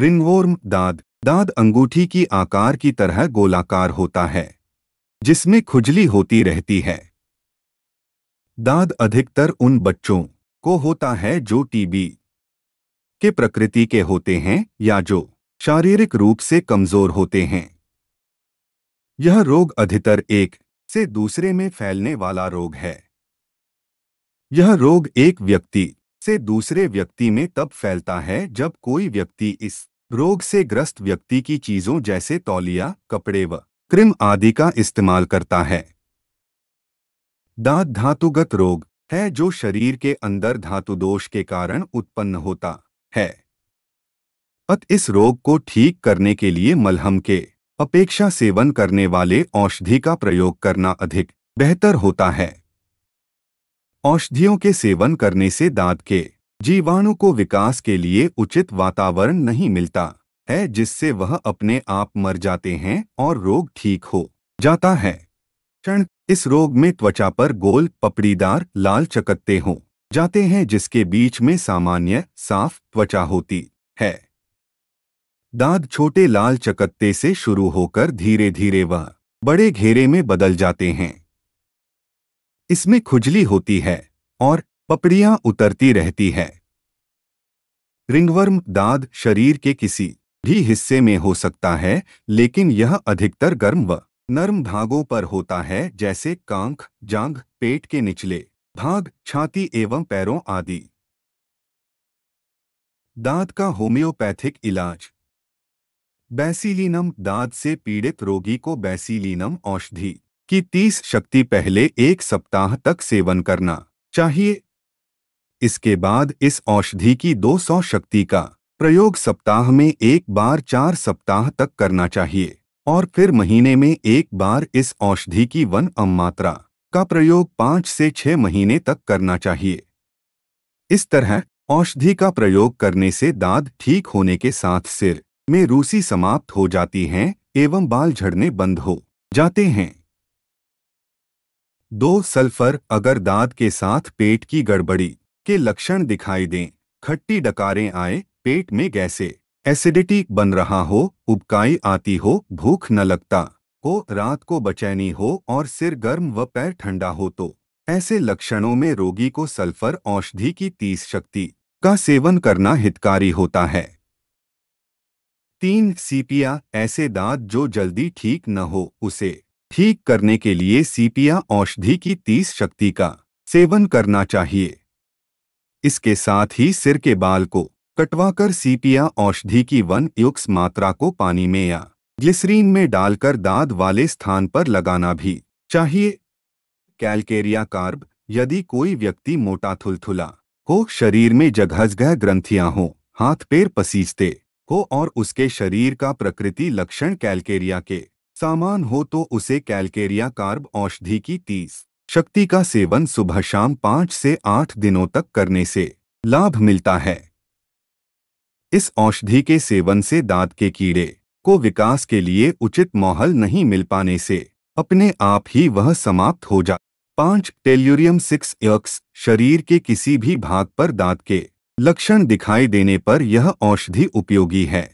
ringworm दाद दाद अंगूठी की आकार की तरह गोलाकार होता है जिसमें खुजली होती रहती है दाद अधिकतर उन बच्चों को होता है जो टीबी के प्रकृति के होते हैं या जो शारीरिक रूप से कमजोर होते हैं यह रोग अधितर एक से दूसरे में फैलने वाला रोग है यह रोग एक व्यक्ति से दूसरे व्यक्ति में तब फैलता है जब कोई व्यक्ति इस रोग से ग्रस्त व्यक्ति की चीजों जैसे तौलिया कपड़े व क्रिम आदि का इस्तेमाल करता है दात धातुगत रोग है जो शरीर के अंदर धातु दोष के कारण उत्पन्न होता है अत इस रोग को ठीक करने के लिए मलहम के अपेक्षा सेवन करने वाले औषधि का प्रयोग करना अधिक बेहतर होता है औषधियों के सेवन करने से दांत के जीवाणु को विकास के लिए उचित वातावरण नहीं मिलता है जिससे वह अपने आप मर जाते हैं और रोग ठीक हो जाता है क्षण इस रोग में त्वचा पर गोल पपड़ीदार लाल चकत्ते हो जाते हैं जिसके बीच में सामान्य साफ त्वचा होती है दाद छोटे लाल चकत्ते से शुरू होकर धीरे धीरे वह बड़े घेरे में बदल जाते हैं इसमें खुजली होती है और पपड़ियां उतरती रहती है रिंगवर्म दाद शरीर के किसी भी हिस्से में हो सकता है लेकिन यह अधिकतर गर्म व नर्म भागों पर होता है जैसे कांख जांघ पेट के निचले भाग छाती एवं पैरों आदि दाद का होम्योपैथिक इलाज बैसिलीनम दाद से पीड़ित रोगी को बैसिलीनम औषधि कि तीस शक्ति पहले एक सप्ताह तक सेवन करना चाहिए इसके बाद इस औषधि की 200 शक्ति का प्रयोग सप्ताह में एक बार चार सप्ताह तक करना चाहिए और फिर महीने में एक बार इस औषधि की वन अम मात्रा का प्रयोग पाँच से छह महीने तक करना चाहिए इस तरह औषधि का प्रयोग करने से दाद ठीक होने के साथ सिर में रूसी समाप्त हो जाती हैं एवं बाल झड़ने बंद हो जाते हैं दो सल्फर अगर दांत के साथ पेट की गड़बड़ी के लक्षण दिखाई दें खट्टी डकारें आए पेट में गैसे एसिडिटी बन रहा हो उबकाई आती हो भूख न लगता हो रात को बचैनी हो और सिर गर्म व पैर ठंडा हो तो ऐसे लक्षणों में रोगी को सल्फर औषधि की तीस शक्ति का सेवन करना हितकारी होता है तीन सीपिया ऐसे दांत जो जल्दी ठीक न हो उसे ठीक करने के लिए सीपिया औषधि की तीस शक्ति का सेवन करना चाहिए इसके साथ ही सिर के बाल को कटवाकर सीपिया औषधि की वन युक्स मात्रा को पानी में या ग्लिसरीन में डालकर दाद वाले स्थान पर लगाना भी चाहिए कैलकेरिया कार्ब यदि कोई व्यक्ति मोटा थुलथुला हो शरीर में जगह गह ग्रंथियां हो हाथ पैर पसीजते हो और उसके शरीर का प्रकृति लक्षण कैलकेरिया के सामान हो तो उसे कैलकेरिया कार्ब औषधि की तीस शक्ति का सेवन सुबह शाम पांच से आठ दिनों तक करने से लाभ मिलता है इस औषधि के सेवन से दांत के कीड़े को विकास के लिए उचित माहौल नहीं मिल पाने से अपने आप ही वह समाप्त हो जा पांच टेल्यूरियम सिक्स एक्स शरीर के किसी भी भाग पर दांत के लक्षण दिखाई देने पर यह औषधि उपयोगी है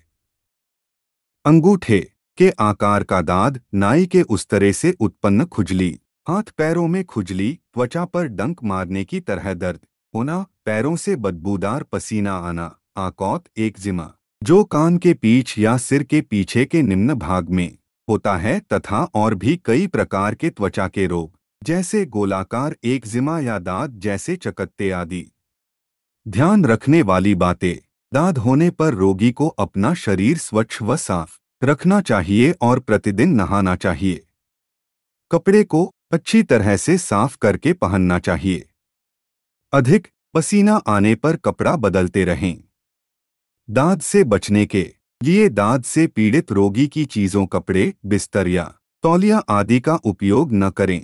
अंगूठे के आकार का दाद नाई के उस्तरे से उत्पन्न खुजली हाथ पैरों में खुजली त्वचा पर डंक मारने की तरह दर्द होना पैरों से बदबूदार पसीना आना आकौत एक जिमा जो कान के पीछ या सिर के पीछे के निम्न भाग में होता है तथा और भी कई प्रकार के त्वचा के रोग जैसे गोलाकार एक जिमा या दाद जैसे चकत्ते आदि ध्यान रखने वाली बातें दाद होने पर रोगी को अपना शरीर स्वच्छ व साफ रखना चाहिए और प्रतिदिन नहाना चाहिए कपड़े को अच्छी तरह से साफ करके पहनना चाहिए अधिक पसीना आने पर कपड़ा बदलते रहें दाद से बचने के लिए दाद से पीड़ित रोगी की चीजों कपड़े बिस्तर या तौलिया आदि का उपयोग न करें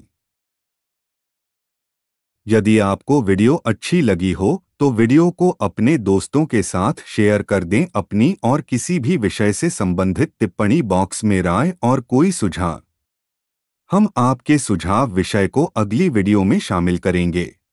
यदि आपको वीडियो अच्छी लगी हो तो वीडियो को अपने दोस्तों के साथ शेयर कर दें अपनी और किसी भी विषय से संबंधित टिप्पणी बॉक्स में राय और कोई सुझाव हम आपके सुझाव विषय को अगली वीडियो में शामिल करेंगे